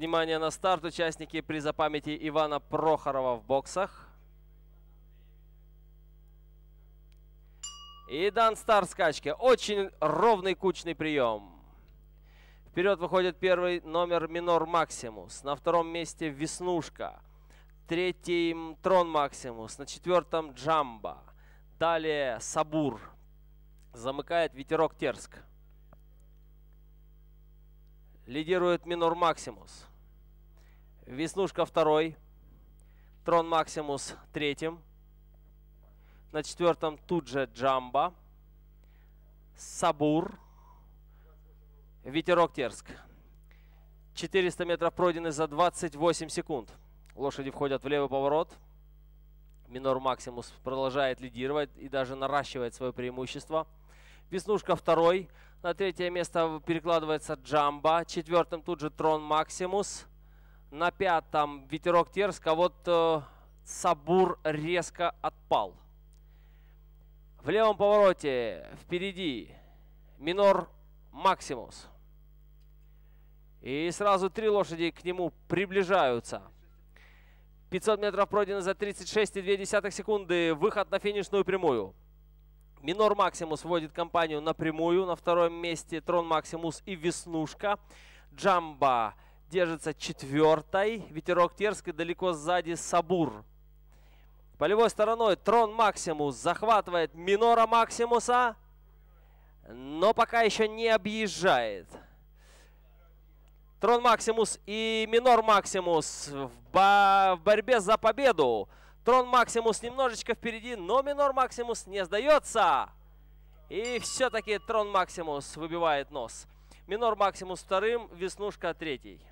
Внимание на старт. Участники приза памяти Ивана Прохорова в боксах. И дан старт скачки. Очень ровный кучный прием. Вперед выходит первый номер Минор Максимус. На втором месте Веснушка. Третьим Трон Максимус. На четвертом Джамба. Далее Сабур. Замыкает Ветерок Терск. Лидирует Минор Максимус. Веснушка второй, Трон Максимус третьим, на четвертом тут же Джамба, Сабур, Ветерок Терск. 400 метров пройдены за 28 секунд. Лошади входят в левый поворот. Минор Максимус продолжает лидировать и даже наращивает свое преимущество. Веснушка второй. На третье место перекладывается Джамба. Четвертым тут же Трон Максимус на пятом ветерок Терск, а вот э, Сабур резко отпал. В левом повороте впереди минор Максимус. И сразу три лошади к нему приближаются. 500 метров пройдено за 36,2 секунды. Выход на финишную прямую. Минор Максимус вводит компанию напрямую. На втором месте Трон Максимус и Веснушка. Джамба держится четвертой. Ветерок Терской далеко сзади Сабур. Полевой стороной Трон Максимус захватывает Минора Максимуса, но пока еще не объезжает. Трон Максимус и Минор Максимус в, бо в борьбе за победу. Трон Максимус немножечко впереди, но Минор Максимус не сдается. И все-таки Трон Максимус выбивает нос. Минор Максимус вторым, Веснушка третий.